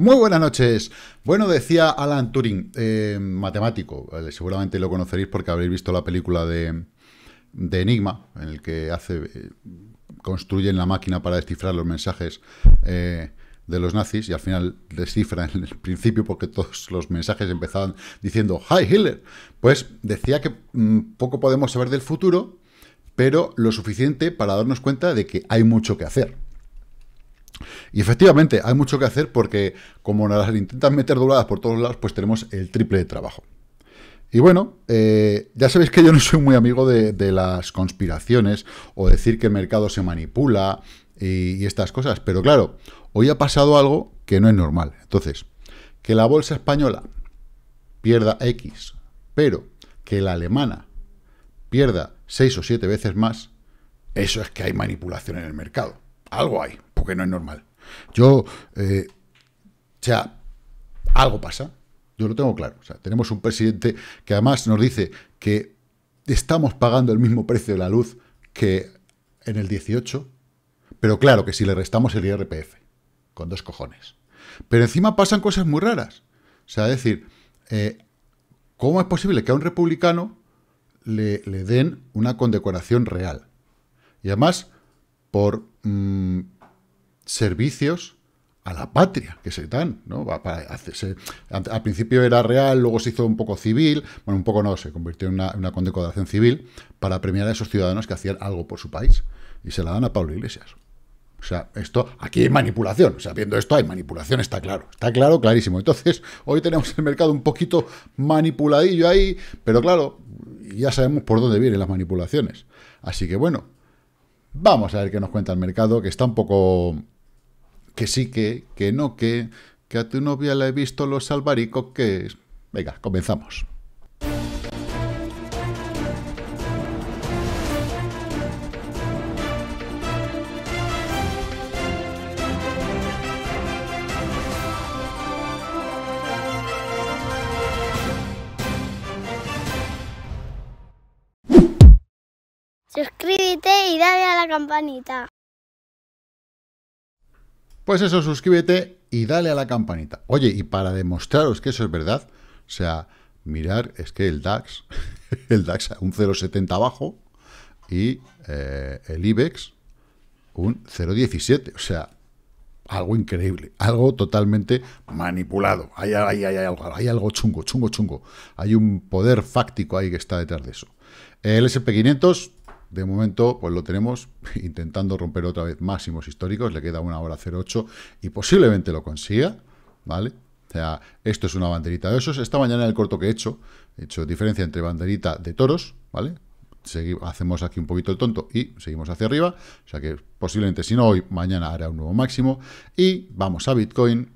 Muy buenas noches. Bueno, decía Alan Turing, eh, matemático, eh, seguramente lo conoceréis porque habréis visto la película de, Enigma, en el que hace, eh, construyen la máquina para descifrar los mensajes de los nazis y al final descifran en el principio porque todos los mensajes empezaban diciendo ¡Hi Hitler! Pues decía que mm, poco podemos saber del futuro, pero lo suficiente para darnos cuenta de que hay mucho que hacer. Y efectivamente, hay mucho que hacer porque como nos las intentan meter dobladas por todos lados, pues tenemos el triple de trabajo. Y bueno, eh, ya sabéis que yo no soy muy amigo de, las conspiraciones o decir que el mercado se manipula y, y estas cosas, pero claro, hoy ha pasado algo que no es normal. Entonces, que la bolsa española pierda X, pero que la alemana pierda 6 o 7 veces más, eso es que hay manipulación en el mercado. Algo hay que no es normal. Yo, eh, o sea, algo pasa, yo lo tengo claro. O sea, tenemos un presidente que además nos dice que estamos pagando el mismo precio de la luz que en el 18, pero claro que si le restamos el IRPF, con dos cojones. Pero encima pasan cosas muy raras. O sea, es decir, eh, ¿cómo es posible que a un republicano le, den una condecoración real? Y además, por mm, servicios a la patria que se dan, ¿no? al principio era real, luego se hizo un poco civil, bueno, un poco no, se convirtió en una, una, condecoración civil para premiar a esos ciudadanos que hacían algo por su país. Y se la dan a Pablo Iglesias. O sea, esto, aquí hay manipulación. O sea, viendo esto hay manipulación, está claro. Está claro, clarísimo. Entonces, hoy tenemos el mercado un poquito manipuladillo ahí, pero claro, ya sabemos por dónde vienen las manipulaciones. Así que bueno, vamos a ver qué nos cuenta el mercado, que está un poco que sí que, que no que, que a tu novia la he visto los que... Venga, comenzamos. Suscríbete y dale a la campanita. Pues eso, suscríbete y dale a la campanita. Oye, y para demostraros que eso es verdad, o sea, mirar, es que el DAX, el DAX un 0,70 abajo y eh, el IBEX un 0,17, o sea, algo increíble, algo totalmente manipulado, hay, hay, hay, algo, hay, algo, chungo, chungo, chungo, hay un poder fáctico ahí que está detrás de eso. El SP500 de momento, pues lo tenemos intentando romper otra vez máximos históricos, le queda una hora 08 y posiblemente lo consiga, ¿vale? O sea, esto es una banderita de esos. Esta mañana el corto que he hecho, he hecho diferencia entre banderita de toros, ¿vale? hacemos aquí un poquito el tonto y seguimos hacia arriba. O sea que posiblemente, si no hoy, mañana hará un nuevo máximo. Y vamos a Bitcoin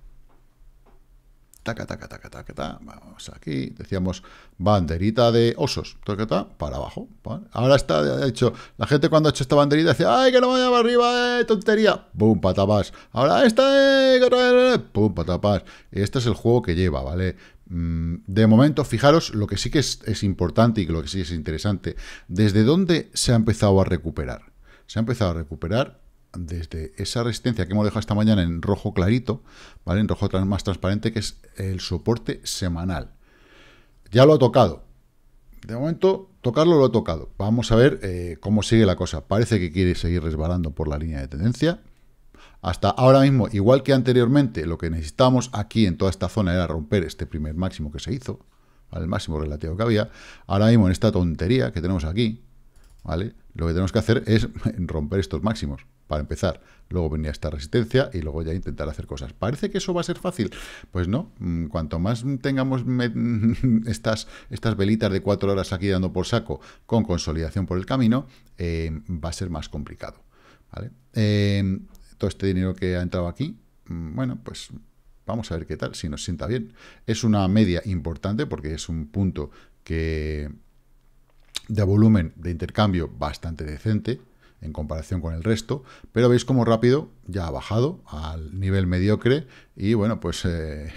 taca, taca, taca, taca, vamos aquí, decíamos banderita de osos, taca, taca, para abajo, ahora está, De hecho, la gente cuando ha hecho esta banderita decía, ay, que no vaya para arriba, eh, tontería, pum, patapás! ahora está! eh, pum, patapás. este es el juego que lleva, ¿vale? Mm, de momento, fijaros, lo que sí que es, es importante y lo que sí es interesante, ¿desde dónde se ha empezado a recuperar? Se ha empezado a recuperar desde esa resistencia que hemos dejado esta mañana en rojo clarito, ¿vale? En rojo más transparente, que es el soporte semanal. Ya lo ha tocado. De momento, tocarlo lo ha tocado. Vamos a ver eh, cómo sigue la cosa. Parece que quiere seguir resbalando por la línea de tendencia. Hasta ahora mismo, igual que anteriormente, lo que necesitamos aquí en toda esta zona era romper este primer máximo que se hizo, el máximo relativo que había. Ahora mismo, en esta tontería que tenemos aquí, ¿vale? lo que tenemos que hacer es romper estos máximos para empezar. Luego venía esta resistencia y luego ya intentar hacer cosas. ¿Parece que eso va a ser fácil? Pues no. Mm, cuanto más tengamos estas, estas velitas de cuatro horas aquí dando por saco con consolidación por el camino, eh, va a ser más complicado. ¿vale? Em, todo este dinero que ha entrado aquí, mm, bueno, pues vamos a ver qué tal, si nos sienta bien. Es una media importante porque es un punto que de volumen de intercambio bastante decente, en comparación con el resto, pero veis como rápido ya ha bajado al nivel mediocre y bueno, pues eh,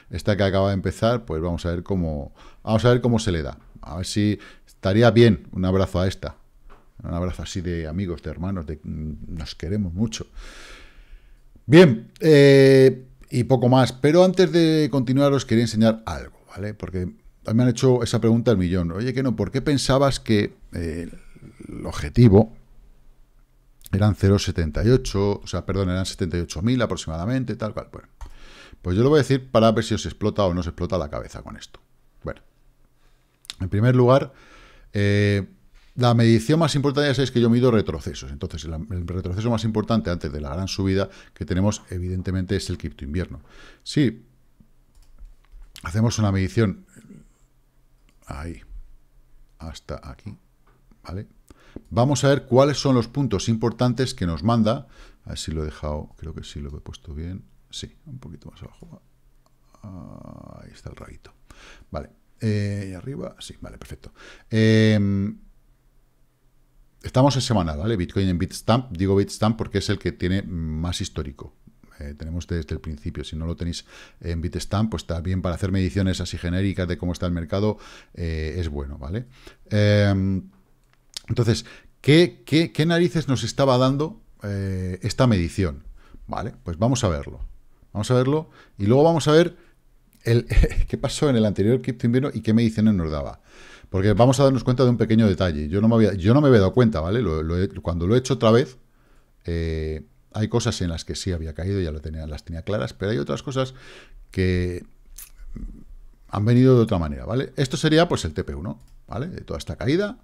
esta que acaba de empezar, pues vamos a ver cómo vamos a ver cómo se le da. A ver si estaría bien un abrazo a esta. Un abrazo así de amigos, de hermanos, de mm, nos queremos mucho. Bien, eh, y poco más, pero antes de continuar os quería enseñar algo, ¿vale? Porque me han hecho esa pregunta ...el millón. Oye, que no, ¿por qué pensabas que eh, el objetivo eran 0,78, o sea, perdón, eran 78.000 aproximadamente, tal cual. Bueno, pues yo lo voy a decir para ver si os explota o no se explota la cabeza con esto. Bueno, en primer lugar, eh, la medición más importante ya que yo mido retrocesos. Entonces, el, el, retroceso más importante antes de la gran subida que tenemos, evidentemente, es el cripto invierno. Si hacemos una medición ahí, hasta aquí, ¿vale? Vamos a ver cuáles son los puntos importantes que nos manda. A ver si lo he dejado, creo que sí lo he puesto bien. Sí, un poquito más abajo. Ah, ahí está el rabito. Vale, eh, y arriba, sí, vale, perfecto. Em, estamos en semana ¿vale? Bitcoin en Bitstamp. Digo Bitstamp porque es el que tiene más histórico. Eh, tenemos desde el principio. Si no lo tenéis en Bitstamp, pues está bien para hacer mediciones así genéricas de cómo está el mercado. Eh, es bueno, ¿vale? Em, entonces, ¿qué, narices nos estaba dando eh, esta medición? Vale, pues vamos a verlo. Vamos a verlo y luego vamos a ver qué pasó en el anterior cripto invierno y qué mediciones nos daba. Porque vamos a darnos cuenta de un pequeño detalle. Yo no me había, yo no me dado cuenta, ¿vale? cuando lo he hecho otra vez, eh, hay cosas en las que sí había caído, ya lo tenía, las tenía claras, pero hay otras cosas que han venido de otra manera, ¿vale? Esto sería pues el TP1, ¿vale? De toda esta caída,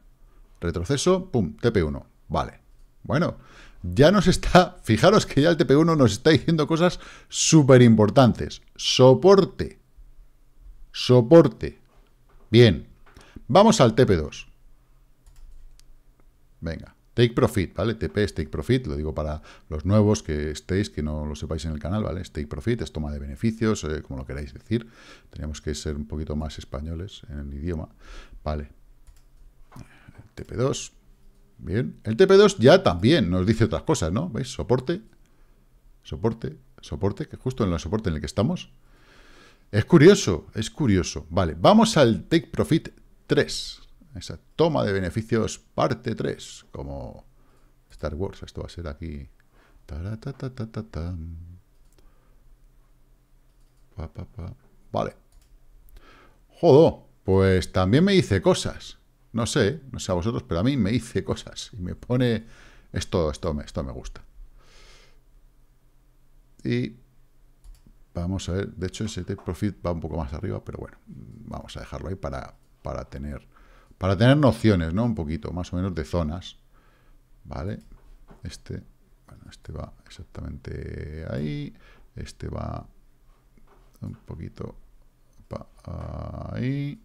retroceso, pum, TP1. Vale. Bueno, ya nos está, fijaros que ya el TP1 nos está diciendo cosas súper importantes. Soporte. Soporte. Bien. Vamos al TP2. Venga. Take Profit, ¿vale? TP es Take Profit, lo digo para los nuevos que estéis, que no lo sepáis en el canal, ¿vale? Es Take Profit, es toma de beneficios, eh, como lo queráis decir. tenemos que ser un poquito más españoles en el idioma. Vale, TP2. Bien. El TP2 ya también nos dice otras cosas, ¿no? ¿Veis? Soporte. Soporte. Soporte. Que justo en el soporte en el que estamos. Es curioso. Es curioso. Vale. Vamos al Take Profit 3. Esa toma de beneficios parte 3. Como Star Wars. Esto va a ser aquí. Vale. Jodo. Pues también me dice cosas. No sé, no sé a vosotros, pero a mí me dice cosas y me pone... Esto, esto, me, esto me gusta. Y vamos a ver, de hecho ese profit va un poco más arriba, pero bueno, vamos a dejarlo ahí para, para, tener para tener nociones, ¿no? Un poquito, más o menos, de zonas, ¿vale? Este, este va exactamente ahí, este va un poquito ahí,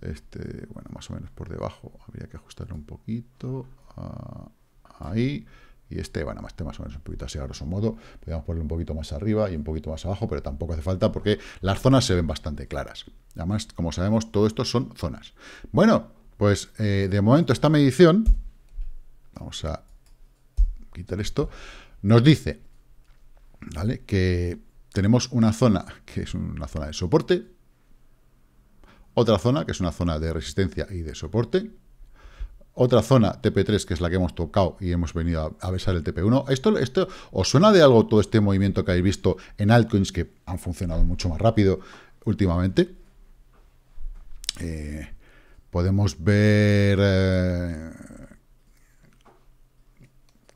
este, bueno, más o menos por debajo. Habría que ajustarlo un poquito. Ah, ahí. Y este, bueno, este más o menos un poquito así a grosso modo. Podríamos ponerlo un poquito más arriba y un poquito más abajo, pero tampoco hace falta porque las zonas se ven bastante claras. Además, como sabemos, todo esto son zonas. Bueno, pues eh, de momento esta medición, vamos a quitar esto, nos dice ¿vale? que tenemos una zona que es una zona de soporte, otra zona, que es una zona de resistencia y de soporte. Otra zona TP3, que es la que hemos tocado y hemos venido a, besar el TP1. ¿Esto, ¿Esto os suena de algo todo este movimiento que habéis visto en altcoins que han funcionado mucho más rápido últimamente? Eh, podemos ver... Eh,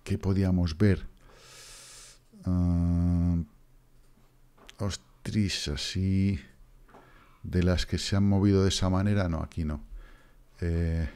¿Qué podíamos ver? Ah, ostris, así de las que se han movido de esa manera, no, aquí no. Eh,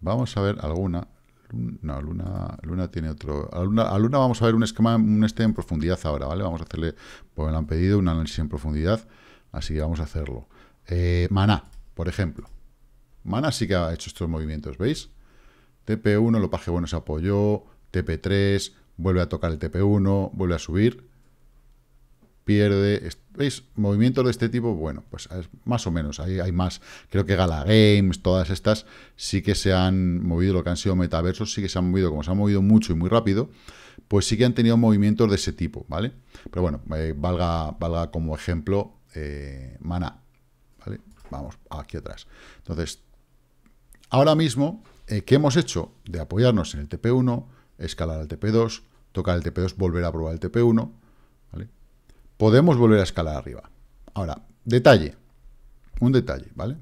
vamos a ver alguna. No, Luna, Luna tiene otro. A Luna, vamos a ver un esquema, un este en profundidad ahora, ¿vale? Vamos a hacerle, pues me han pedido, un análisis en profundidad, así que vamos a hacerlo. Eh, Maná, por ejemplo. mana sí que ha hecho estos movimientos, ¿veis? TP1, lo paje bueno se apoyó, TP3, vuelve a tocar el TP1, vuelve a subir, pierde. ¿Veis? Movimientos de este tipo, bueno, pues más o menos, hay, hay más. Creo que Gala Games, todas estas, sí que se han movido, lo que han sido metaversos, sí que se han movido, como se han movido mucho y muy rápido, pues sí que han tenido movimientos de ese tipo, ¿vale? Pero bueno, eh, valga, valga como ejemplo eh, Mana, ¿vale? Vamos aquí atrás. Entonces, ahora mismo eh, ¿qué hemos hecho? De apoyarnos en el TP1, escalar al TP2, tocar el TP2, volver a probar el TP1. ¿vale? Podemos volver a escalar arriba. Ahora, detalle. Un detalle, ¿vale?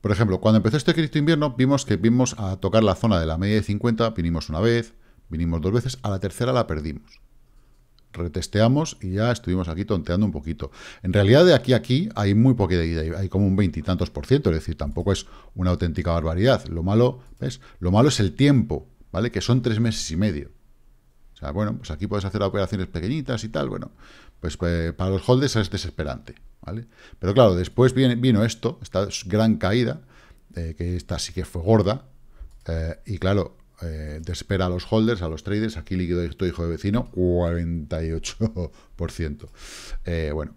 Por ejemplo, cuando empezó este cristo invierno, vimos que vimos a tocar la zona de la media de 50, vinimos una vez, vinimos dos veces, a la tercera la perdimos retesteamos y ya estuvimos aquí tonteando un poquito. En realidad de aquí a aquí hay muy poquita hay como un veintitantos por ciento, es decir, tampoco es una auténtica barbaridad. Lo malo, Lo malo es el tiempo, ¿vale? Que son tres meses y medio. O sea, bueno, pues aquí puedes hacer operaciones pequeñitas y tal, bueno, pues, eh, para los holders es desesperante, ¿vale? Pero claro, después viene, vino esto, esta gran caída, eh, que esta sí que fue gorda, eh, y claro, eh, espera a los holders, a los traders, aquí líquido tu hijo de vecino, 48%. Eh, bueno.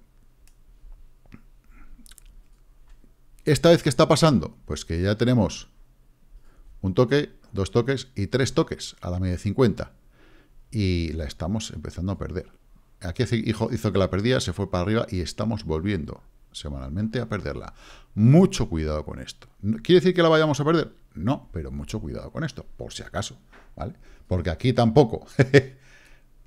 ¿Esta vez que está pasando? Pues que ya tenemos un toque, dos toques y tres toques a la media de 50. Y la estamos empezando a perder. Aquí hijo hizo que la perdía, se fue para arriba y estamos volviendo semanalmente a perderla. Mucho cuidado con esto. ¿Quiere decir que la vayamos a perder? No, pero mucho cuidado con esto, por si acaso, ¿vale? Porque aquí tampoco.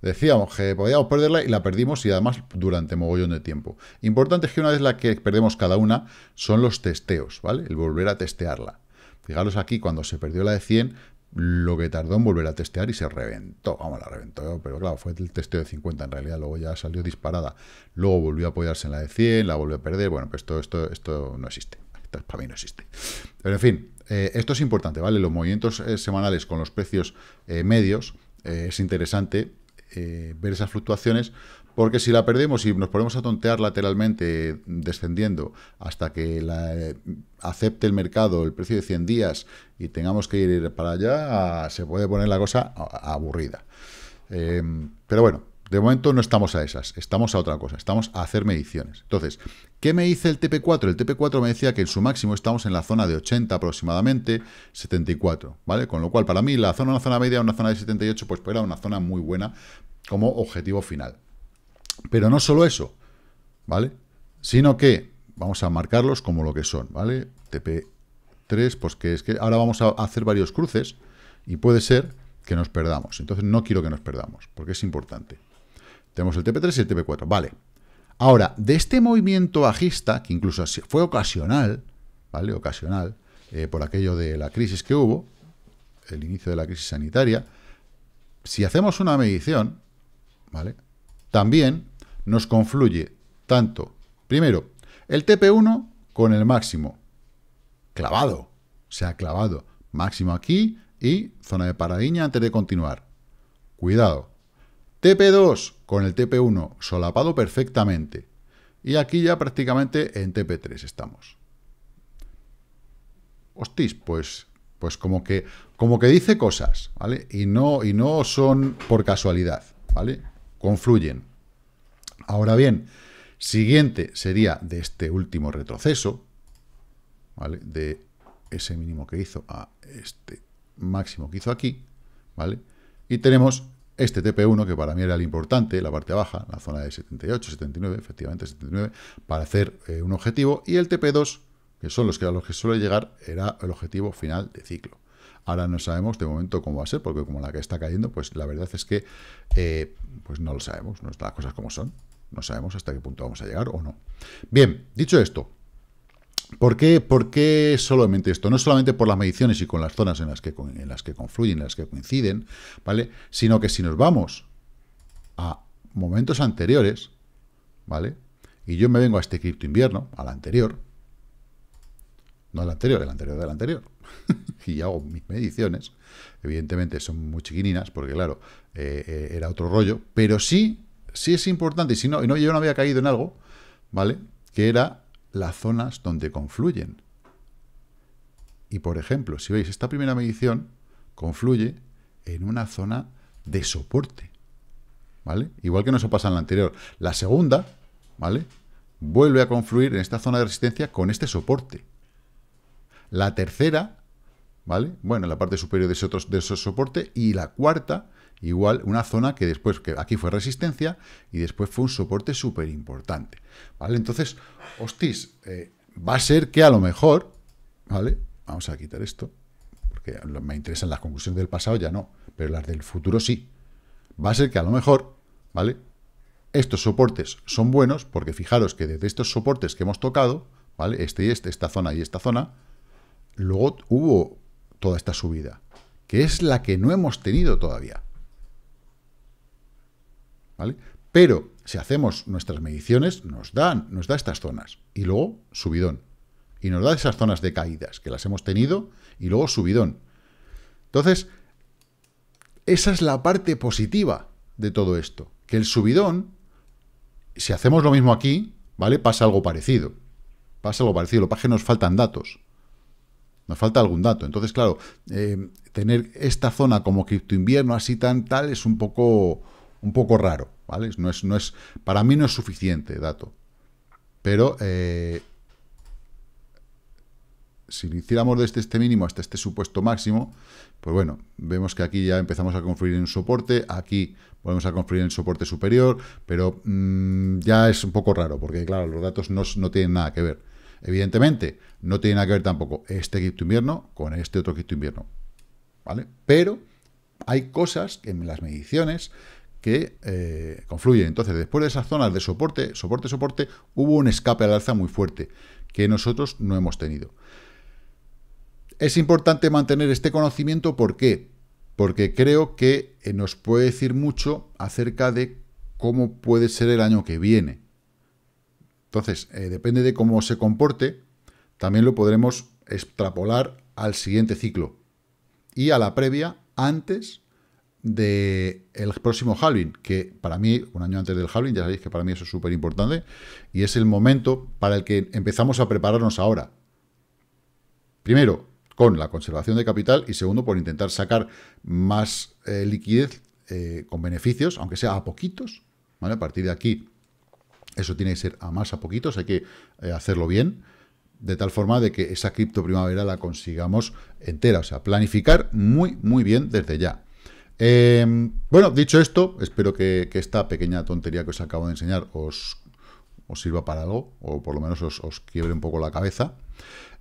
Decíamos que podíamos perderla y la perdimos y además durante mogollón de tiempo. Importante es que una vez la que perdemos cada una son los testeos, ¿vale? El volver a testearla. Fijaros aquí, cuando se perdió la de 100, lo que tardó en volver a testear y se reventó. Vamos, la reventó, pero claro, fue el testeo de 50 en realidad, luego ya salió disparada. Luego volvió a apoyarse en la de 100, la volvió a perder. Bueno, pues todo esto, esto no existe. Para mí no existe. Pero en fin, eh, esto es importante, ¿vale? Los movimientos eh, semanales con los precios eh, medios es interesante ver esas fluctuaciones porque si la perdemos y nos ponemos a tontear lateralmente descendiendo hasta que acepte el mercado el precio de 100 días y tengamos que ir para allá, se puede poner la cosa aburrida. pero bueno, de momento no estamos a esas, estamos a otra cosa, estamos a hacer mediciones. Entonces, ¿qué me dice el TP4? El TP4 me decía que en su máximo estamos en la zona de 80 aproximadamente, 74, ¿vale? Con lo cual, para mí, la zona, una zona media, una zona de 78, pues, pues era una zona muy buena como objetivo final. Pero no solo eso, ¿vale? Sino que vamos a marcarlos como lo que son, ¿vale? TP3, pues que es que ahora vamos a hacer varios cruces y puede ser que nos perdamos. Entonces no quiero que nos perdamos, porque es importante. Tenemos el TP3 y el TP4, vale. Ahora, de este movimiento bajista, que incluso fue ocasional, ¿vale? Ocasional, eh, por aquello de la crisis que hubo, el inicio de la crisis sanitaria, si hacemos una medición, ¿vale? También nos confluye tanto, primero, el TP1 con el máximo, clavado, se ha clavado, máximo aquí y zona de paradiña antes de continuar. Cuidado. TP2 con el TP1 solapado perfectamente. Y aquí ya prácticamente en TP3 estamos. Hostis, pues, pues como, que, como que dice cosas, ¿vale? Y no, y no son por casualidad, ¿vale? Confluyen. Ahora bien, siguiente sería de este último retroceso, ¿vale? De ese mínimo que hizo a este máximo que hizo aquí, ¿vale? Y tenemos este TP1, que para mí era el importante, la parte baja, la zona de 78, 79, efectivamente 79, para hacer eh, un objetivo, y el TP2, que son los que a los que suele llegar, era el objetivo final de ciclo. Ahora no sabemos de momento cómo va a ser, porque como la que está cayendo, pues la verdad es que eh, pues no lo sabemos, no las cosas como son. No sabemos hasta qué punto vamos a llegar o no. Bien, dicho esto, ¿Por qué? ¿Por qué, solamente esto? No solamente por las mediciones y con las zonas en las que, en las que confluyen, en las que coinciden, ¿vale? Sino que si nos vamos a momentos anteriores, ¿vale? Y yo me vengo a este cripto invierno, al anterior, no al anterior, la anterior del anterior, y hago mis mediciones, evidentemente son muy chiquininas, porque claro, eh, eh, era otro rollo, pero sí, sí es importante, y si no, no, yo no había caído en algo, ¿vale? Que era las zonas donde confluyen. Y por ejemplo, si veis, esta primera medición confluye en una zona de soporte. ¿Vale? Igual que nos pasa en la anterior. La segunda, ¿vale? Vuelve a confluir en esta zona de resistencia con este soporte. La tercera, ¿vale? Bueno, en la parte superior de esos de ese soporte. Y la cuarta Igual una zona que después, que aquí fue resistencia y después fue un soporte súper importante. ¿Vale? Entonces, hostis, eh, va a ser que a lo mejor, ¿vale? Vamos a quitar esto, porque me interesan las conclusiones del pasado, ya no, pero las del futuro sí. Va a ser que a lo mejor, ¿vale? Estos soportes son buenos, porque fijaros que desde estos soportes que hemos tocado, ¿vale? Este y este, esta zona y esta zona, luego hubo toda esta subida, que es la que no hemos tenido todavía. ¿vale? Pero si hacemos nuestras mediciones, nos, dan, nos da estas zonas y luego subidón. Y nos da esas zonas de caídas que las hemos tenido y luego subidón. Entonces, esa es la parte positiva de todo esto. Que el subidón, si hacemos lo mismo aquí, ¿vale? Pasa algo parecido. Pasa algo parecido. Lo que pasa es que nos faltan datos. Nos falta algún dato. Entonces, claro, eh, tener esta zona como cripto invierno así tan tal es un poco un poco raro, ¿vale? No es, no es, para mí no es suficiente dato. Pero eh, si hiciéramos desde este, este mínimo hasta este supuesto máximo, pues bueno, vemos que aquí ya empezamos a confluir en un soporte, aquí volvemos a confluir en soporte superior, pero mm, ya es un poco raro, porque claro, los datos no, tienen nada que ver. Evidentemente, no tiene nada que ver tampoco este de invierno con este otro quito invierno, ¿vale? Pero hay cosas en las mediciones que eh, confluyen. Entonces, después de esas zonas de soporte, soporte, soporte, hubo un escape al alza muy fuerte que nosotros no hemos tenido. Es importante mantener este conocimiento, ¿por qué? Porque creo que eh, nos puede decir mucho acerca de cómo puede ser el año que viene. Entonces, eh, depende de cómo se comporte, también lo podremos extrapolar al siguiente ciclo y a la previa antes del próximo halving, que para mí, un año antes del halving, ya sabéis que para mí eso es súper importante, y es el momento para el que empezamos a prepararnos ahora. Primero, con la conservación de capital y segundo, por intentar sacar más eh, liquidez eh, con beneficios, aunque sea a poquitos, ¿vale? A partir de aquí, eso tiene que ser a más a poquitos, hay que eh, hacerlo bien, de tal forma de que esa cripto primavera la consigamos entera, o sea, planificar muy, muy bien desde ya, Em, bueno, dicho esto, espero que, esta pequeña tontería que os acabo de enseñar os, sirva para algo, o por lo menos os, quiebre un poco la cabeza.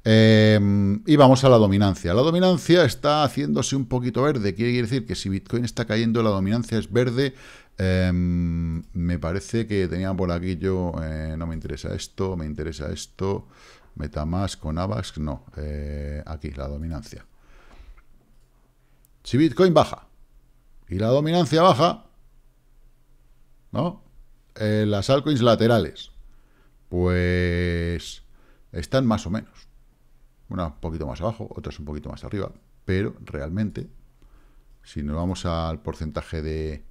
Em, y vamos a la dominancia. La dominancia está haciéndose un poquito verde. Quiere decir que si Bitcoin está cayendo, la dominancia es verde. Em, me parece que tenía por aquí yo, eh, no me interesa esto, me interesa esto, Metamask con AVAX, no, eh, aquí la dominancia. Si Bitcoin baja, y la dominancia baja, ¿no? las altcoins laterales, pues están más o menos. Una un poquito más abajo, otras un poquito más arriba, pero realmente, si nos vamos al porcentaje de,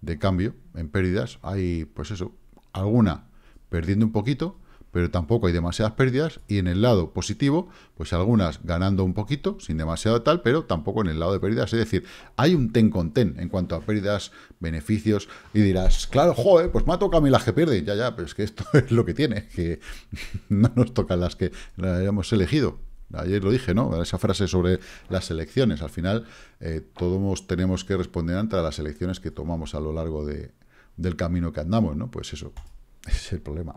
de cambio en pérdidas, hay, pues eso, alguna perdiendo un poquito, pero tampoco hay demasiadas pérdidas. Y en el lado positivo, pues algunas ganando un poquito, sin demasiado tal, pero tampoco en el lado de pérdidas. Es decir, hay un ten con ten en cuanto a pérdidas, beneficios. Y dirás, claro, joder, pues me ha tocado a mí las que pierden. Ya, ya, pero es que esto es lo que tiene, que no nos tocan las que la hayamos elegido. Ayer lo dije, ¿no? Esa frase sobre las elecciones. Al final, eh, todos tenemos que responder ante las elecciones que tomamos a lo largo del camino que andamos, ¿no? Pues eso, es el problema.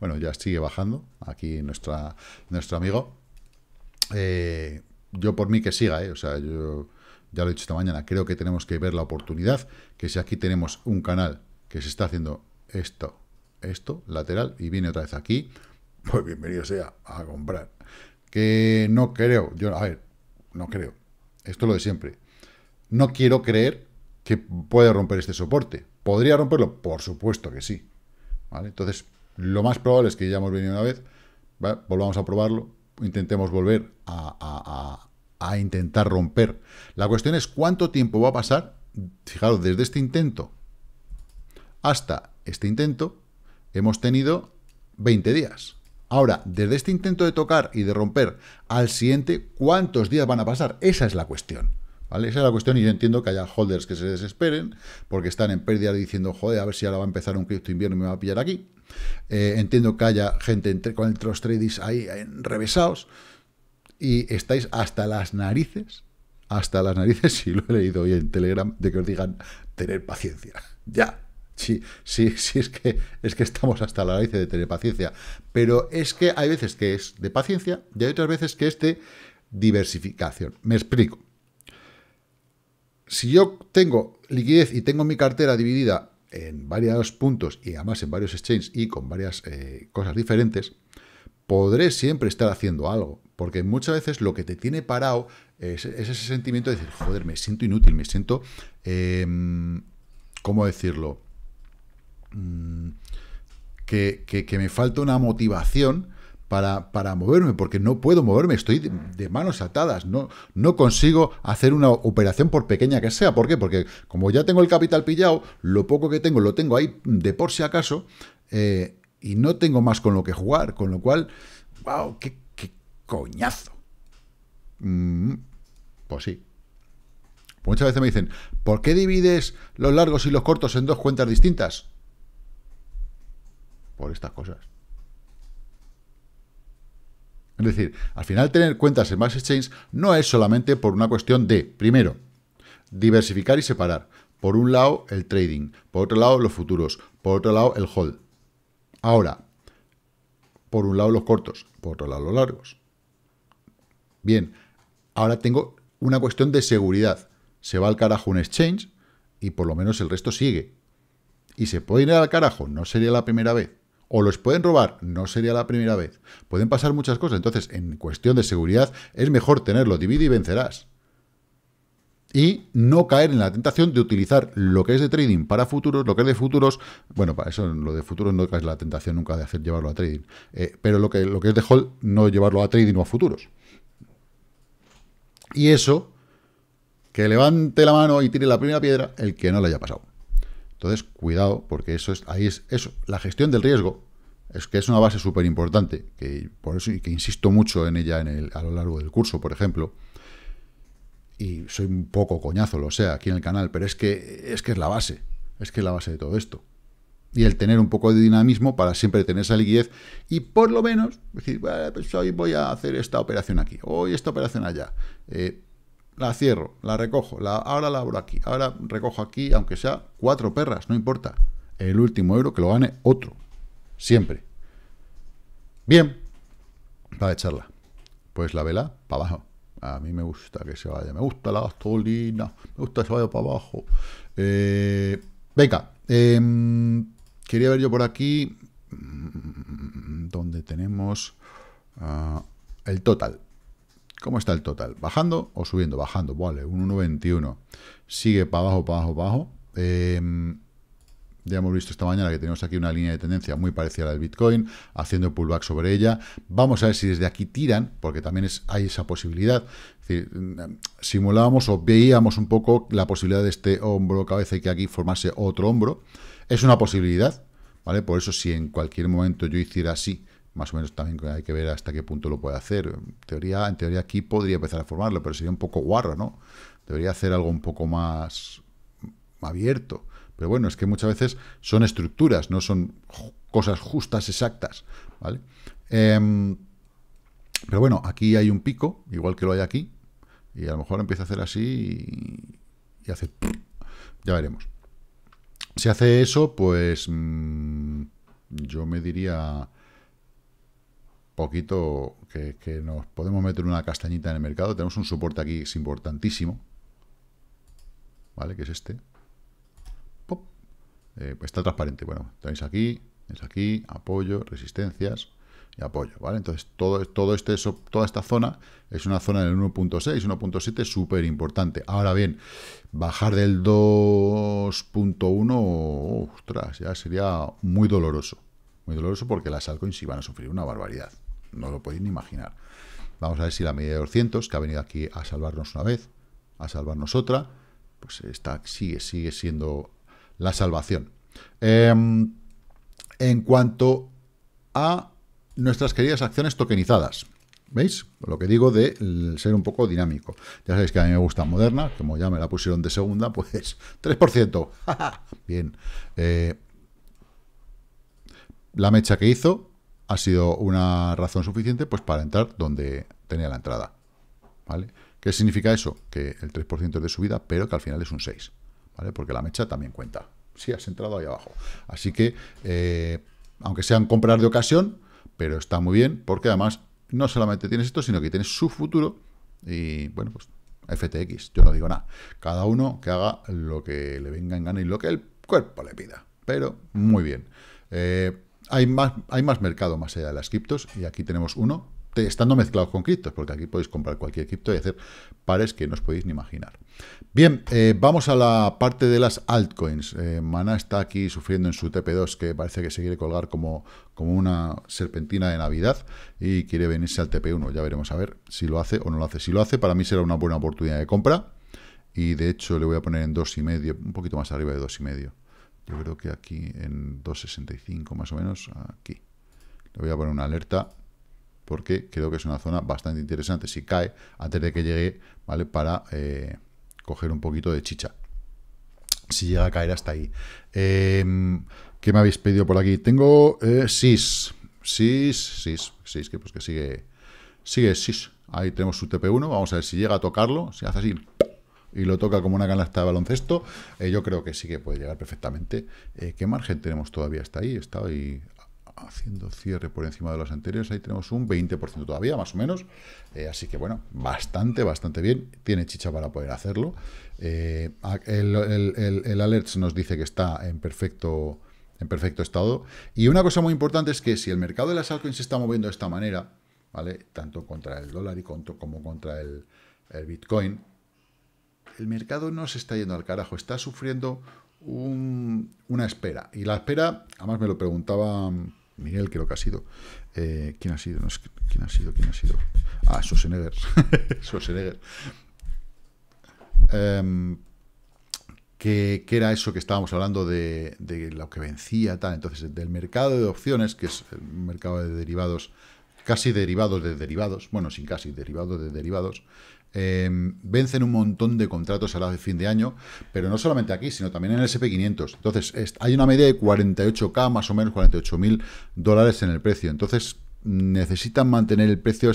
Bueno, ya sigue bajando aquí nuestro amigo. Eh, yo por mí que siga, ¿eh? o sea, yo ya lo he dicho esta mañana, creo que tenemos que ver la oportunidad, que si aquí tenemos un canal que se está haciendo esto, esto, lateral, y viene otra vez aquí, pues bienvenido sea a comprar. Que no creo, yo, a ver, no creo, esto es lo de siempre, no quiero creer que pueda romper este soporte. ¿Podría romperlo? Por supuesto que sí. ¿Vale? Entonces, lo más probable es que ya hemos venido una vez, volvamos a probarlo, intentemos volver a, a intentar romper. La cuestión es cuánto tiempo va a pasar, fijaros, desde este intento hasta este intento, hemos tenido 20 días. Ahora, desde este intento de tocar y de romper al siguiente, ¿cuántos días van a pasar? Esa es la cuestión. ¿vale? Esa es la cuestión y yo entiendo que haya holders que se desesperen porque están en pérdida diciendo, joder, a ver si ahora va a empezar un cripto invierno y me va a pillar aquí. Eh, entiendo que haya gente con el trust ahí revesados y estáis hasta las narices, hasta las narices, si lo he leído hoy en Telegram, de que os digan tener paciencia. Ya, Sí, sí, sí, es que, es que estamos hasta la nariz de tener paciencia. Pero es que hay veces que es de paciencia y hay otras veces que es de diversificación. Me explico si yo tengo liquidez y tengo mi cartera dividida en varios puntos y además en varios exchanges y con varias eh, cosas diferentes, podré siempre estar haciendo algo. Porque muchas veces lo que te tiene parado es, ese sentimiento de decir, joder, me siento inútil, me siento, em, ¿cómo decirlo? Mm, que, me falta una motivación para, moverme, porque no puedo moverme, estoy de, manos atadas, no, no consigo hacer una operación por pequeña que sea. ¿Por qué? Porque como ya tengo el capital pillado, lo poco que tengo lo tengo ahí de por si acaso, eh, y no tengo más con lo que jugar, con lo cual, wow, qué, coñazo. Mm, pues sí, Muchas veces me dicen, ¿por qué divides los largos y los cortos en dos cuentas distintas? Por estas cosas. Es decir, al final tener cuentas en más exchanges no es solamente por una cuestión de, primero, diversificar y separar. Por un lado, el trading. Por otro lado, los futuros. Por otro lado, el hold. Ahora, por un lado los cortos, por otro lado los largos. Bien, ahora tengo una cuestión de seguridad. Se va al carajo un exchange y por lo menos el resto sigue. ¿Y se puede ir al carajo? No sería la primera vez o los pueden robar, no sería la primera vez. Pueden pasar muchas cosas, entonces en cuestión de seguridad es mejor tenerlo, divide y vencerás. Y no caer en la tentación de utilizar lo que es de trading para futuros, lo que es de futuros, bueno, para eso lo de futuros no caes la tentación nunca de hacer llevarlo a trading, eh, pero lo que, lo que es de hold no llevarlo a trading o a futuros. Y eso, que levante la mano y tire la primera piedra el que no le haya pasado. Entonces, cuidado, porque eso es, ahí es eso, la gestión del riesgo, es que es una base súper importante, que por eso y que insisto mucho en ella en el, a lo largo del curso, por ejemplo. Y soy un poco coñazo, lo sé, aquí en el canal, pero es que es que es la base, es que es la base de todo esto. Y el tener un poco de dinamismo para siempre tener esa liquidez y por lo menos decir, pues hoy voy a hacer esta operación aquí, hoy esta operación allá. Eh, la cierro, la recojo, la, ahora la abro aquí, ahora recojo aquí, aunque sea cuatro perras, no importa. El último euro que lo gane otro. Siempre. Bien. Para echarla. Pues la vela para abajo. A mí me gusta que se vaya. Me gusta la gasolina. Me gusta que se vaya para abajo. Eh, venga. Em, quería ver yo por aquí. Mm, mm, mm, donde tenemos ah, el total. ¿Cómo está el total? ¿Bajando o subiendo? Bajando, vale, un 1.21. Sigue para abajo, para abajo, para abajo. Em, ya hemos visto esta mañana que tenemos aquí una línea de tendencia muy parecida a la del Bitcoin, haciendo pullback sobre ella. Vamos a ver si desde aquí tiran, porque también es, hay esa posibilidad. Es decir, mm, simulábamos o veíamos un poco la posibilidad de este hombro, cabeza y que aquí formase otro hombro. Es una posibilidad, ¿vale? Por eso si en cualquier momento yo hiciera así más o menos también hay que ver hasta qué punto lo puede hacer. En teoría, en teoría aquí podría empezar a formarlo, pero sería un poco guarro, ¿no? Debería hacer algo un poco más abierto. Pero bueno, es que muchas veces son estructuras, no son cosas justas, exactas, ¿vale? Em, pero bueno, aquí hay un pico, igual que lo hay aquí, y a lo mejor empieza a hacer así y, hace... Ya veremos. Si hace eso, pues mm, yo me diría poquito que, nos podemos meter una castañita en el mercado. Tenemos un soporte aquí, es importantísimo. ¿Vale? Que es este. Eh, pues está transparente. Bueno, tenéis aquí, es aquí, apoyo, resistencias y apoyo, ¿vale? Entonces, todo, todo este, toda esta zona es una zona del 1.6, 1.7 súper importante. Ahora bien, bajar del 2.1, ostras, ya sería muy doloroso. Muy doloroso porque las altcoins iban a sufrir una barbaridad no lo podéis ni imaginar. Vamos a ver si la media de 200, que ha venido aquí a salvarnos una vez, a salvarnos otra, pues está, sigue, sigue siendo la salvación. Em, en cuanto a nuestras queridas acciones tokenizadas, ¿veis? Lo que digo de ser un poco dinámico. Ya sabéis que a mí me gusta Moderna, como ya me la pusieron de segunda, pues 3%. Bien. Eh, la mecha que hizo, ha sido una razón suficiente pues, para entrar donde tenía la entrada. ¿vale? ¿Qué significa eso? Que el 3% es de subida, pero que al final es un 6%, ¿vale? porque la mecha también cuenta. Si has entrado ahí abajo. Así que, eh, aunque sean comprar de ocasión, pero está muy bien, porque además no solamente tienes esto, sino que tienes su futuro y, bueno, pues FTX, yo no digo nada. Cada uno que haga lo que le venga en gana y lo que el cuerpo le pida. Pero muy bien. Eh, hay más, hay más mercado más allá de las criptos y aquí tenemos uno estando mezclados con criptos, porque aquí podéis comprar cualquier cripto y hacer pares que no os podéis ni imaginar. Bien, eh, vamos a la parte de las altcoins. Eh, Mana está aquí sufriendo en su TP2, que parece que se quiere colgar como, como una serpentina de Navidad y quiere venirse al TP1. Ya veremos a ver si lo hace o no lo hace. Si lo hace, para mí será una buena oportunidad de compra y de hecho le voy a poner en 2,5, un poquito más arriba de 2,5 creo que aquí en 265 más o menos, aquí. Le voy a poner una alerta porque creo que es una zona bastante interesante. Si cae, antes de que llegue, ¿vale? Para eh, coger un poquito de chicha. Si llega a caer hasta ahí. Em, ¿Qué me habéis pedido por aquí? Tengo eh, SIS. SIS, SIS, SIS, que pues que sigue, sigue SIS. Ahí tenemos su TP1. Vamos a ver si llega a tocarlo. Si hace así, y lo toca como una canasta de baloncesto, eh, yo creo que sí que puede llegar perfectamente. Eh, ¿Qué margen tenemos todavía? Está ahí, está ahí haciendo cierre por encima de los anteriores, ahí tenemos un 20% todavía, más o menos. Eh, así que bueno, bastante, bastante bien. Tiene chicha para poder hacerlo. El, alert nos dice que está en perfecto, en perfecto estado. Y una cosa muy importante es que si el mercado de las altcoins se está moviendo de esta manera, ¿vale? Tanto contra el dólar y contra, como contra el Bitcoin, el mercado no se está yendo al carajo, está sufriendo una espera. Y la espera, además me lo preguntaba Miguel, creo que ha sido. Eh, ¿Quién ha sido? No, ¿Quién ha sido? ¿Quién ha sido? Ah, Schwarzenegger. Em, ¿Qué era eso que estábamos hablando de, lo que vencía, Entonces, del mercado de opciones, que es el mercado de derivados, casi derivados de derivados, bueno, sin casi derivados de derivados, Em, vencen un montón de contratos a la de fin de año, pero no solamente aquí, sino también en el SP500. Entonces, hay una media de 48K, más o menos 48.000 dólares en el precio. Entonces, necesitan mantener el precio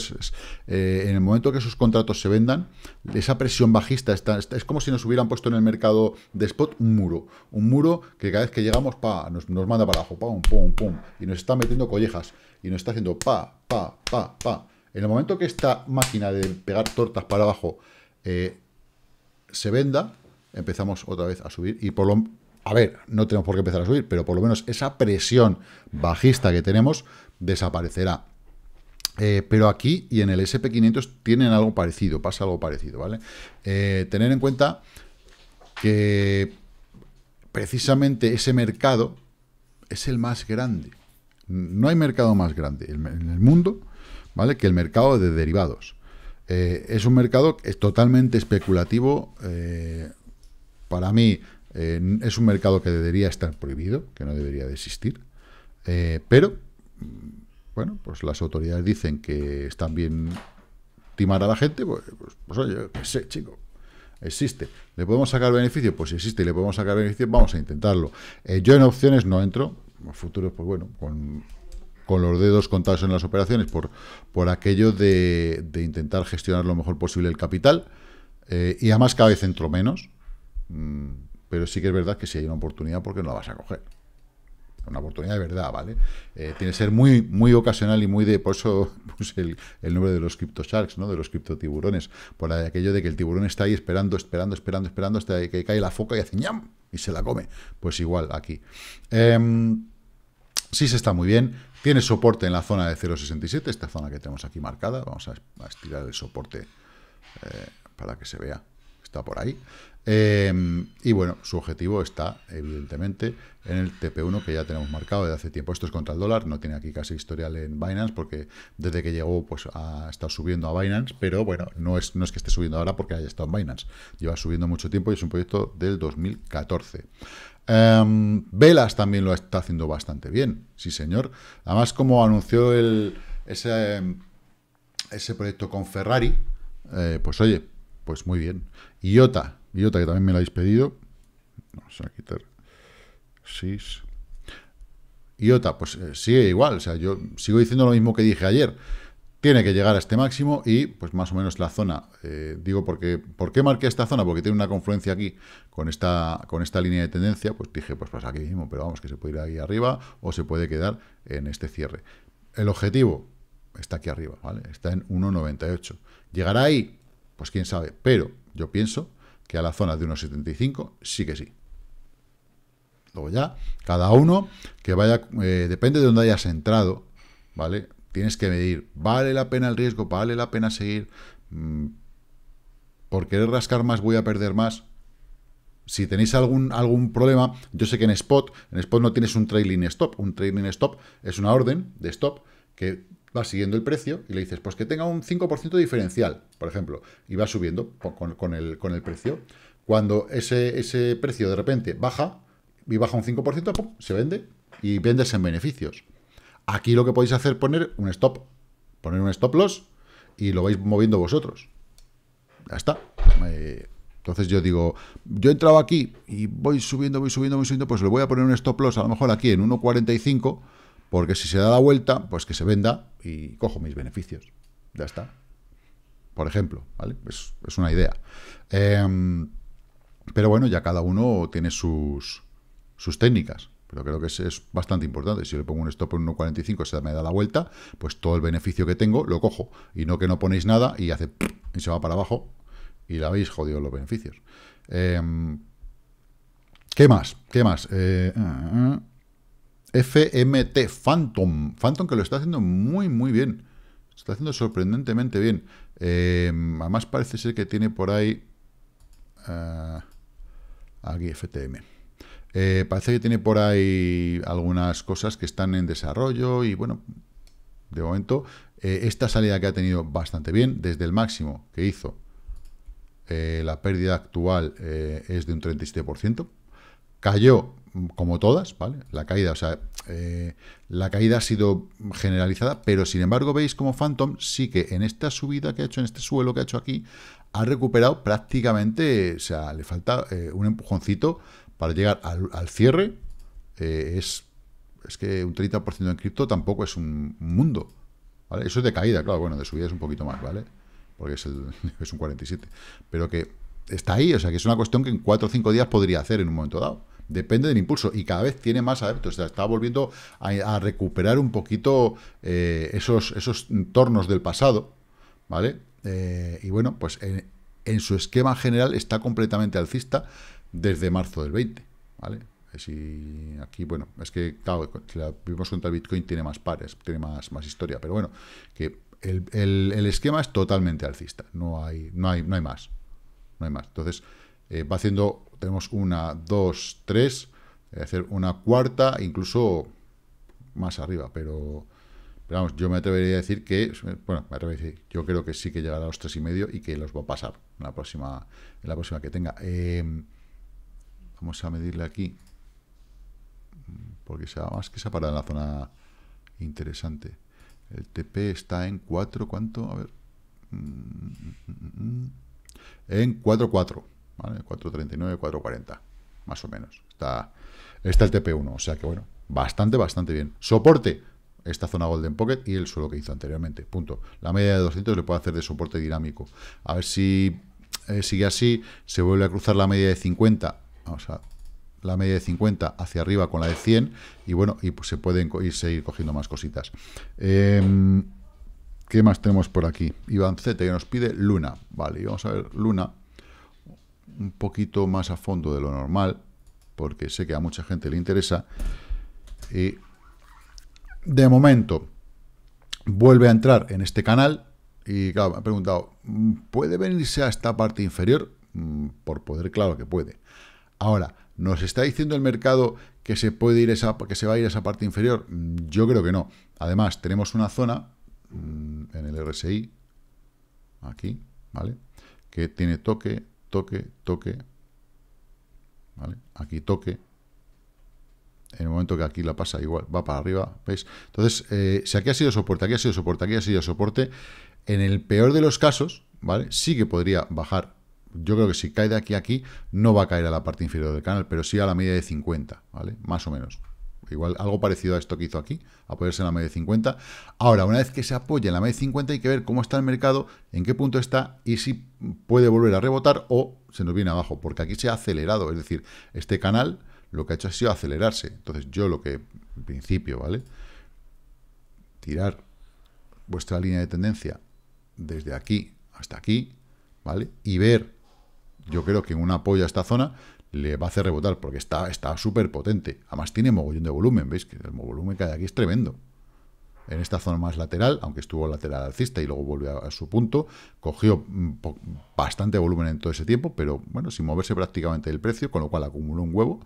eh, en el momento que sus contratos se vendan, esa presión bajista es como si nos hubieran puesto en el mercado de spot un muro, un muro que cada vez que llegamos pa, nos, nos manda para abajo, pum, pum, pum, y nos está metiendo collejas y nos está haciendo pa, pa, pa, pa. En el momento que esta máquina de pegar tortas para abajo eh, se venda, empezamos otra vez a subir y por lo... A ver, no tenemos por qué empezar a subir, pero por lo menos esa presión bajista que tenemos desaparecerá. Eh, pero aquí y en el SP500 tienen algo parecido, pasa algo parecido, ¿vale? Eh, tener en cuenta que precisamente ese mercado es el más grande. No hay mercado más grande en el mundo ¿vale? que el mercado de derivados. Eh, es un mercado es totalmente especulativo. Eh, para mí eh, es un mercado que debería estar prohibido, que no debería de existir. pero, mm, bueno, pues las autoridades dicen que están bien timar a la gente, pues, pues, pues oye, qué sé, chico, existe. ¿Le podemos sacar beneficio? Pues si existe y le podemos sacar beneficio, vamos a intentarlo. yo en opciones no entro, en futuros, pues bueno, con con los dedos contados en las operaciones por, por aquello de, de intentar gestionar lo mejor posible el capital. Eh, y además cada vez entro menos. Mm, pero sí que es verdad que si hay una oportunidad, porque no la vas a coger? Una oportunidad de verdad, ¿vale? Eh, tiene que ser muy, muy ocasional y muy de. Por eso el, el nombre de los crypto sharks, ¿no? De los cripto tiburones. Por aquello de que el tiburón está ahí esperando, esperando, esperando, esperando hasta que cae la foca y hace ñam y se la come. Pues igual aquí. Em, sí se está muy bien, tiene soporte en la zona de 0.67, esta zona que tenemos aquí marcada. Vamos a, estirar el soporte eh, para que se vea. Está por ahí. Em, y bueno, su objetivo está evidentemente en el TP1 que ya tenemos marcado desde hace tiempo. Esto es contra el dólar, no tiene aquí casi historial en Binance porque desde que llegó pues ha estado subiendo a Binance, pero bueno, no es, no es que esté subiendo ahora porque haya estado en Binance. Lleva subiendo mucho tiempo y es un proyecto del 2014. Em, Velas también lo está haciendo bastante bien, sí señor. Además, como anunció el, ese, proyecto con Ferrari, eh, pues oye, pues muy bien. IOTA, IOTA que también me lo habéis pedido. Vamos a quitar sí. IOTA, pues eh, sigue igual. O sea, yo sigo diciendo lo mismo que dije ayer. Tiene que llegar a este máximo y, pues más o menos la zona, eh, digo, porque, ¿por qué marqué esta zona? Porque tiene una confluencia aquí con esta, con esta línea de tendencia, pues dije, pues pasa pues aquí mismo, pero vamos, que se puede ir ahí arriba o se puede quedar en este cierre. El objetivo está aquí arriba, ¿vale? Está en 1,98. ¿Llegará ahí? Pues quién sabe, pero yo pienso que a la zona de 1,75 sí que sí. Luego ya, cada uno que vaya, eh, depende de dónde hayas entrado, ¿vale? Tienes que medir, ¿vale la pena el riesgo? ¿Vale la pena seguir? Mm, ¿Por querer rascar más voy a perder más? si tenéis algún, algún problema, yo sé que en spot, en spot no tienes un trailing stop, un trailing stop es una orden de stop que va siguiendo el precio y le dices, pues que tenga un 5% diferencial, por ejemplo, y va subiendo con, el, con el precio. Cuando ese, ese precio de repente baja y baja un 5%, se vende y vendes en beneficios. Aquí lo que podéis hacer es poner un stop. Poner un stop loss y lo vais moviendo vosotros. Ya está. Eh, entonces yo digo, yo he entrado aquí y voy subiendo, voy subiendo, voy subiendo, pues le voy a poner un stop loss a lo mejor aquí en 1.45, porque si se da la vuelta, pues que se venda y cojo mis beneficios. Ya está. Por ejemplo, ¿vale? Es, una idea. Em, pero bueno, ya cada uno tiene sus, sus técnicas pero creo que es, bastante importante. Si le pongo un stop en 1.45, se me da la vuelta, pues todo el beneficio que tengo lo cojo. Y no que no ponéis nada y hace y se va para abajo y la habéis jodido los beneficios. Em, ¿Qué más? ¿Qué más? Eh, eh, eh. FMT Phantom. Phantom que lo está haciendo muy, muy bien. está haciendo sorprendentemente bien. Em, además parece ser que tiene por ahí... aquí FTM. Eh, parece que tiene por ahí algunas cosas que están en desarrollo y bueno, de momento eh, esta salida que ha tenido bastante bien, desde el máximo que hizo, eh, la pérdida actual es de un 37%, cayó mm, como todas, ¿vale? La caída, o sea, la caída ha sido generalizada, pero sin embargo veis como Phantom sí que en esta subida que ha hecho, en este suelo que ha hecho aquí, ha recuperado prácticamente, o sea, le falta un empujoncito para llegar al, cierre eh, es, es que un 30% en cripto tampoco es un mundo. Eso es de caída, claro, bueno, de subida es un poquito más, ¿vale? Porque es, un 47. Pero que está ahí, o sea, que es una cuestión que en 4 o 5 días podría hacer en un momento dado. Depende del impulso y cada vez tiene más adeptos. O sea, está volviendo a, recuperar un poquito eh, esos, esos tornos del pasado, ¿vale? Eh, y bueno, pues en su esquema general está completamente alcista desde marzo del 20, ¿vale? Si aquí, bueno, es que, claro, si la vimos contra Bitcoin tiene más pares, tiene más, más historia, pero bueno, que el, el, esquema es totalmente alcista, no hay, no hay, no hay más, no hay más. Entonces, eh, va haciendo, tenemos una, dos, tres, eh, hacer una cuarta, incluso más arriba, pero, vamos, yo me atrevería a decir que, bueno, me atrevería a decir, yo creo que sí que llegará a los tres y medio y que los va a pasar en la próxima, la próxima que tenga. Eh, Vamos a medirle aquí. Porque más que se ha en la zona interesante. El TP está en 4, ¿cuánto? A ver. En 4.4, ¿vale? 4.39, 4.40, más o menos. Está, está el TP1, o sea que bueno, bastante, bastante bien. Soporte, esta zona Golden Pocket y el suelo que hizo anteriormente, punto. La media de 200 le puede hacer de soporte dinámico. A ver si eh, sigue así, se vuelve a cruzar la media de 50, vamos a la media de 50 hacia arriba con la de 100 y bueno, y pues se pueden ir seguir cogiendo más cositas. Em, ¿Qué más tenemos por aquí? Iván Z que nos pide Luna. Vale, y vamos a ver Luna un poquito más a fondo de lo normal, porque sé que a mucha gente le interesa. Y de momento vuelve a entrar en este canal y claro, me ha preguntado, ¿puede venirse a esta parte inferior? Mm, por poder, claro que puede. Ahora, ¿nos está diciendo el mercado que se puede ir esa, que se va a ir a esa parte inferior? Mm, yo creo que no. Además, tenemos una zona mm, en el RSI, aquí, ¿vale? Que tiene toque, toque, toque, ¿vale? Aquí toque. En el momento que aquí la pasa, igual, va para arriba, ¿veis? Entonces, eh, si aquí ha sido soporte, aquí ha sido soporte, aquí ha sido soporte, en el peor de los casos, ¿vale? Sí que podría bajar yo creo que si cae de aquí a aquí, no va a caer a la parte inferior del canal, pero sí a la media de 50, ¿vale? Más o menos. Igual algo parecido a esto que hizo aquí, apoyarse en la media de 50. Ahora, una vez que se apoya en la media de 50, hay que ver cómo está el mercado, en qué punto está y si puede volver a rebotar o se nos viene abajo, porque aquí se ha acelerado. Es decir, este canal lo que ha hecho ha sido acelerarse. Entonces, yo lo que, en principio, ¿vale? Tirar vuestra línea de tendencia desde aquí hasta aquí, ¿vale? Y ver yo creo que un apoyo a esta zona le va a hacer rebotar, porque está súper potente. Además tiene mogollón de volumen, ¿veis? Que el volumen que hay aquí es tremendo. En esta zona más lateral, aunque estuvo lateral alcista y luego volvió a, su punto, cogió mm, bastante volumen en todo ese tiempo, pero bueno, sin moverse prácticamente el precio, con lo cual acumuló un huevo.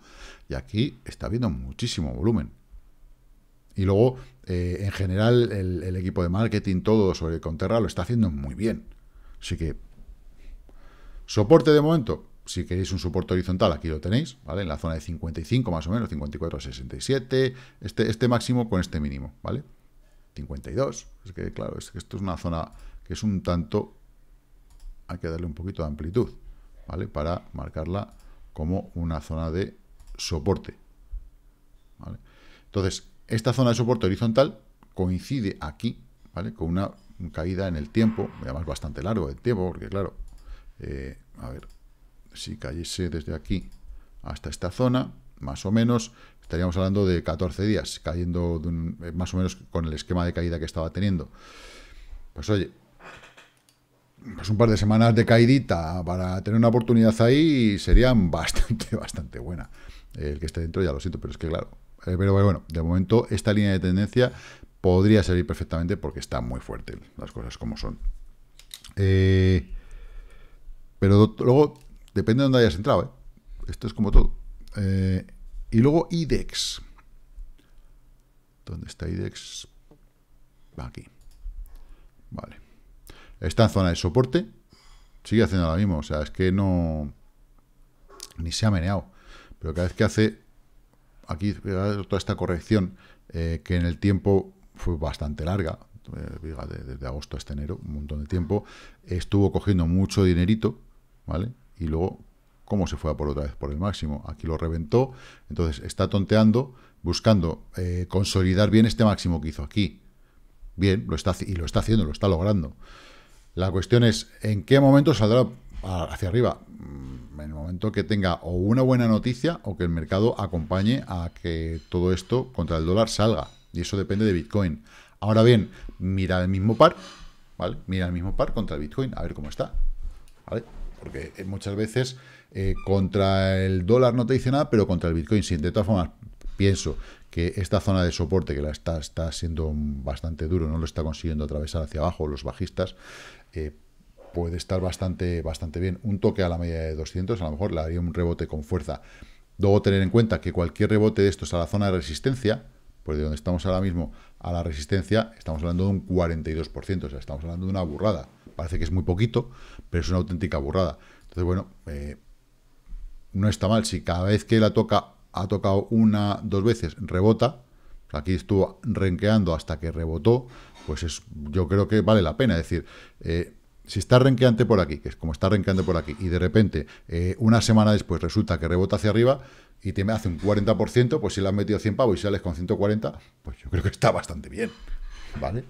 Y aquí está habiendo muchísimo volumen. Y luego, eh, en general, el, el, equipo de marketing, todo sobre Conterra, lo está haciendo muy bien. Así que Soporte de momento, si queréis un soporte horizontal, aquí lo tenéis, ¿vale? En la zona de 55 más o menos, 54 a 67, este, este máximo con este mínimo, ¿vale? 52, es que claro, es que esto es una zona que es un tanto, hay que darle un poquito de amplitud, ¿vale? Para marcarla como una zona de soporte, ¿vale? Entonces, esta zona de soporte horizontal coincide aquí, ¿vale? Con una caída en el tiempo, además bastante largo el tiempo, porque claro, eh, a ver, si cayese desde aquí hasta esta zona, más o menos, estaríamos hablando de 14 días, cayendo eh, más o menos con el esquema de caída que estaba teniendo. Pues oye, pues un par de semanas de caidita para tener una oportunidad ahí serían bastante, bastante buena. El que esté dentro ya lo siento, pero es que claro. Eh, pero bueno, de momento esta línea de tendencia podría servir perfectamente porque está muy fuerte, las cosas como son. Pero luego, depende de dónde hayas entrado, ¿eh? esto es como todo. Eh, y luego IDEX. ¿Dónde está IDEX? aquí. Vale. Está en zona de soporte. Sigue haciendo lo mismo. O sea, es que no... Ni se ha meneado. Pero cada vez que hace... Aquí toda esta corrección eh, que en el tiempo fue bastante larga. desde agosto hasta enero, un montón de tiempo. Estuvo cogiendo mucho dinerito ¿vale? Y luego, ¿cómo se fue a por otra vez? Por el máximo. Aquí lo reventó, entonces está tonteando, buscando eh, consolidar bien este máximo que hizo aquí. Bien, lo está, y lo está haciendo, lo está logrando. La cuestión es, ¿en qué momento saldrá hacia arriba? Mm, en el momento que tenga o una buena noticia o que el mercado acompañe a que todo esto contra el dólar salga. Y eso depende de Bitcoin. Ahora bien, mira el mismo par, ¿vale? Mira el mismo par contra el Bitcoin, a ver cómo está porque eh, muchas veces eh, contra el dólar no te dice nada, pero contra el Bitcoin sí. De todas formas, pienso que esta zona de soporte, que la está, está siendo bastante duro, no lo está consiguiendo atravesar hacia abajo los bajistas, eh, puede estar bastante, bastante bien. Un toque a la media de 200, a lo mejor le haría un rebote con fuerza. Luego tener en cuenta que cualquier rebote de estos a la zona de resistencia, pues de donde estamos ahora mismo a la resistencia, estamos hablando de un 42%, o sea, estamos hablando de una burrada parece que es muy poquito, pero es una auténtica burrada. Entonces, bueno, eh, no está mal. Si cada vez que la toca ha tocado una, dos veces, rebota, aquí estuvo renqueando hasta que rebotó, pues es, yo creo que vale la pena. Es decir, eh, si está renqueante por aquí, que es como está renqueando por aquí, y de repente eh, una semana después resulta que rebota hacia arriba y te me hace un 40%, pues si le has metido 100 pavos y sales con 140, pues yo creo que está bastante bien, ¿vale?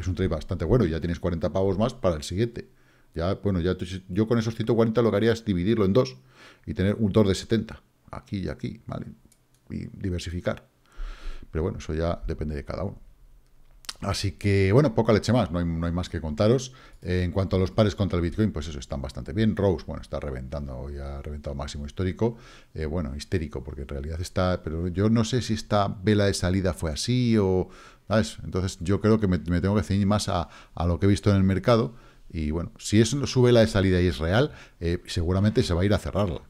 es un trade bastante bueno, ya tienes 40 pavos más para el siguiente. Ya, bueno, ya yo con esos 140 lo que haría es dividirlo en dos y tener un 2 de 70, aquí y aquí, ¿vale? Y diversificar. Pero bueno, eso ya depende de cada uno. Así que, bueno, poca leche más, no hay, más que contaros. Eh, en cuanto a los pares contra el Bitcoin, pues eso, están bastante bien. Rose, bueno, está reventando, hoy ha reventado máximo histórico. Eh, bueno, histérico, porque en realidad está, pero yo no sé si esta vela de salida fue así o, entonces yo creo que me, tengo que ceñir más a, lo que he visto en el mercado y bueno, si eso sube la de salida y es real, eh, seguramente se va a ir a cerrarla.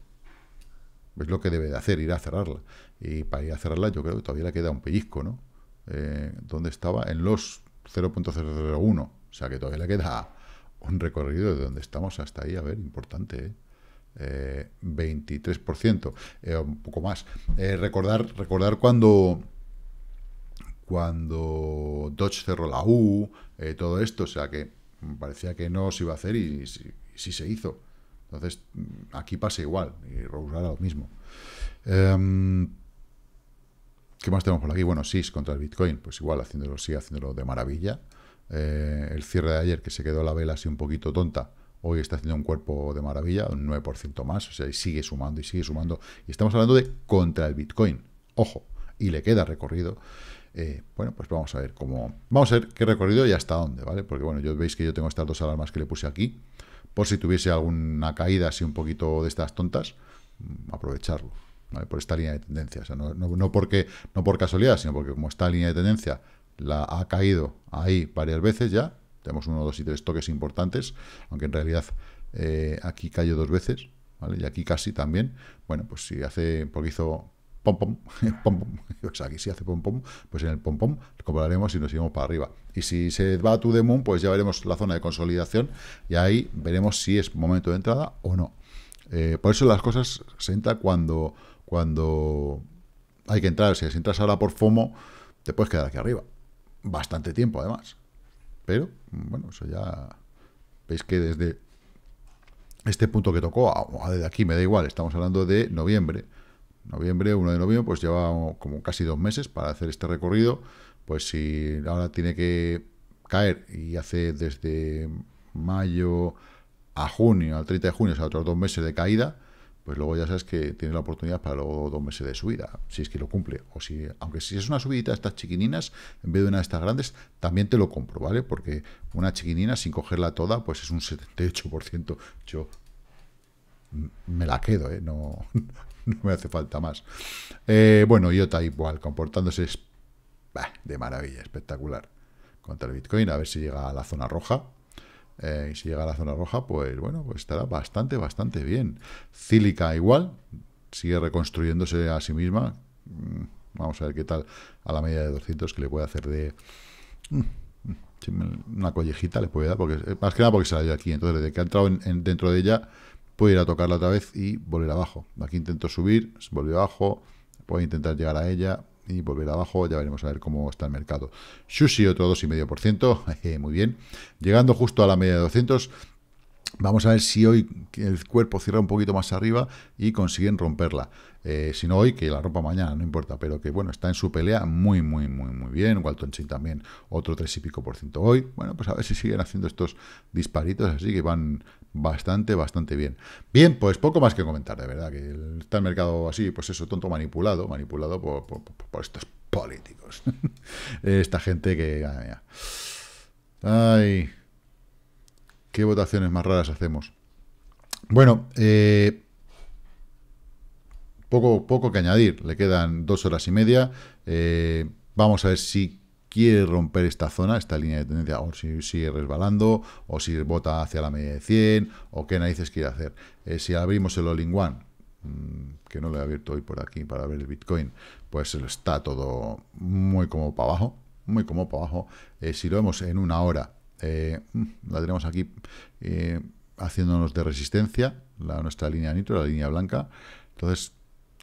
Es lo que debe de hacer, ir a cerrarla. Y para ir a cerrarla yo creo que todavía le queda un pellizco, ¿no? Eh, ¿Dónde estaba? En los 0.001. O sea que todavía le queda un recorrido de donde estamos hasta ahí. A ver, importante, ¿eh? 23%, eh, un poco más. recordar, recordar cuando cuando Dodge cerró la U, eh, todo esto, o sea que parecía que no se iba a hacer y, sí se hizo. Entonces, mm, aquí pasa igual, y Rosara lo mismo. Em, ¿Qué más tenemos por aquí? Bueno, es contra el Bitcoin, pues igual, haciéndolo, sigue haciéndolo de maravilla. Eh, el cierre de ayer, que se quedó la vela así un poquito tonta, hoy está haciendo un cuerpo de maravilla, un 9% más, o sea, y sigue sumando y sigue sumando. Y estamos hablando de contra el Bitcoin, ojo, y le queda recorrido. Eh, bueno, pues vamos a ver cómo. Vamos a ver qué recorrido y hasta dónde, ¿vale? Porque bueno, yo veis que yo tengo estas dos alarmas que le puse aquí. Por si tuviese alguna caída así un poquito de estas tontas, mm, aprovecharlo. ¿vale? Por esta línea de tendencia. no, porque, no por casualidad, sino porque como esta línea de tendencia la ha caído ahí varias veces ya. Tenemos uno, dos y tres toques importantes, aunque en realidad eh, aquí cayó dos veces, ¿vale? Y aquí casi también. Bueno, pues si hace, un hizo pom pom, pom pom. O sea, aquí si hace pom pom, pues en el pom pom comprobaremos y nos iremos para arriba. Y si se va a tu pues ya veremos la zona de consolidación y ahí veremos si es momento de entrada o no. Eh, por eso las cosas se cuando, cuando hay que entrar. si entras ahora por FOMO, te puedes quedar aquí arriba. Bastante tiempo, además. Pero, bueno, eso ya... Veis que desde este punto que tocó, a desde aquí me da igual, estamos hablando de noviembre, noviembre, 1 de noviembre, pues lleva como casi dos meses para hacer este recorrido. Pues si ahora tiene que caer y hace desde mayo a junio, al 30 de junio, o otros dos meses de caída, pues luego ya sabes que tiene la oportunidad para luego dos meses de subida, si es que lo cumple. O si, aunque si es una subidita de estas chiquininas, en vez de una de estas grandes, también te lo compro, ¿vale? Porque una chiquinina, sin cogerla toda, pues es un 78%. Yo me la quedo, ¿eh? No, no me hace falta más. Eh, bueno, IOTA igual, comportándose de maravilla, espectacular. Contra el Bitcoin, a ver si llega a la zona roja. Eh, y si llega a la zona roja, pues bueno, pues estará bastante, bastante bien. Cílica igual, sigue reconstruyéndose a sí misma. Mm, vamos a ver qué tal a la media de 200 que le puede hacer de... Mm, mm, una collejita le puede dar, porque eh, más que nada porque se la dio aquí. Entonces, desde que ha entrado dentro de ella, puedo ir a tocarla otra vez y volver abajo. Aquí intento subir, volvió abajo, puedo intentar llegar a ella y volver abajo, ya veremos a ver cómo está el mercado. Sushi otro 2,5%, muy bien, llegando justo a la media de 200, Vamos a ver si hoy el cuerpo cierra un poquito más arriba y consiguen romperla. Eh, si no hoy, que la rompa mañana, no importa. Pero que bueno, está en su pelea muy, muy, muy, muy bien. Walton también, otro 3 y pico por ciento hoy. Bueno, pues a ver si siguen haciendo estos disparitos así que van, bastante, bastante bien. Bien, pues poco más que comentar, de verdad, que está el mercado así, pues eso, tonto manipulado, manipulado por, estos políticos. Esta gente que... Ay, qué votaciones más raras hacemos. Bueno, eh, poco, poco que añadir, le quedan dos horas y media. Eh, vamos a ver si quiere romper esta zona, esta línea de tendencia, o si sigue resbalando, o si bota hacia la media de 100, o qué narices quiere hacer. Eh, si abrimos el all-in one, mm, que no lo he abierto hoy por aquí para ver el Bitcoin, pues está todo muy como para abajo, muy como para abajo. Eh, si lo vemos en una hora, eh, mm, la tenemos aquí haciéndonos de resistencia, nuestra línea nitro, la línea blanca. Entonces,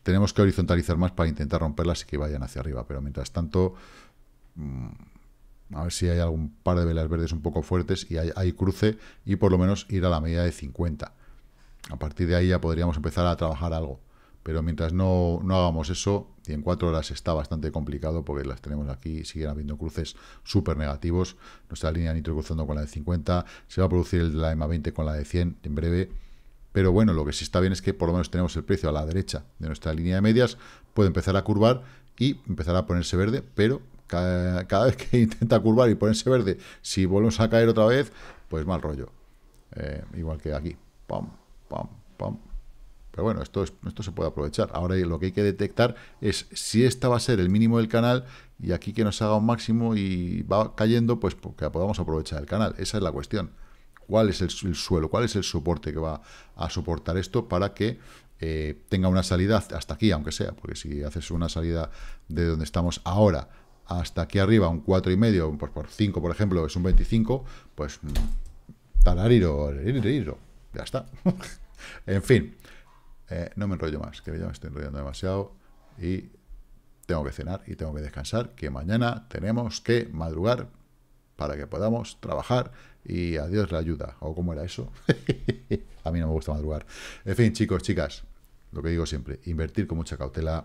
tenemos que horizontalizar más para intentar romperlas y que vayan hacia arriba, pero mientras tanto Mm, a ver si hay algún par de velas verdes un poco fuertes y hay, cruce y por lo menos ir a la media de 50. A partir de ahí ya podríamos empezar a trabajar algo. Pero mientras no, hagamos eso, y en cuatro horas está bastante complicado porque las tenemos aquí, siguen habiendo cruces súper negativos. Nuestra línea nitro cruzando con la de 50, se va a producir el la EMA 20 con la de 100 en breve. Pero bueno, lo que sí está bien es que por lo menos tenemos el precio a la derecha de nuestra línea de medias, puede empezar a curvar y empezar a ponerse verde, pero cada, vez que intenta curvar y ponerse verde, si volvemos a caer otra vez, pues mal rollo. Eh, igual que aquí. Pam, Pero bueno, esto, esto se puede aprovechar. Ahora lo que hay que detectar es si esta va a ser el mínimo del canal y aquí que nos haga un máximo y va cayendo, pues que podamos aprovechar el canal. Esa es la cuestión. ¿Cuál es el, suelo? ¿Cuál es el soporte que va a soportar esto para que eh, tenga una salida hasta aquí, aunque sea? Porque si haces una salida de donde estamos ahora hasta aquí arriba un 4,5, pues por 5, por ejemplo, es un 25, pues mm, tarariro, ya está. en fin, eh, no me enrollo más, que ya me estoy enrollando demasiado y tengo que cenar y tengo que descansar, que mañana tenemos que madrugar para que podamos trabajar y adiós la ayuda, o cómo era eso. a mí no me gusta madrugar. En fin, chicos, chicas, lo que digo siempre, invertir con mucha cautela,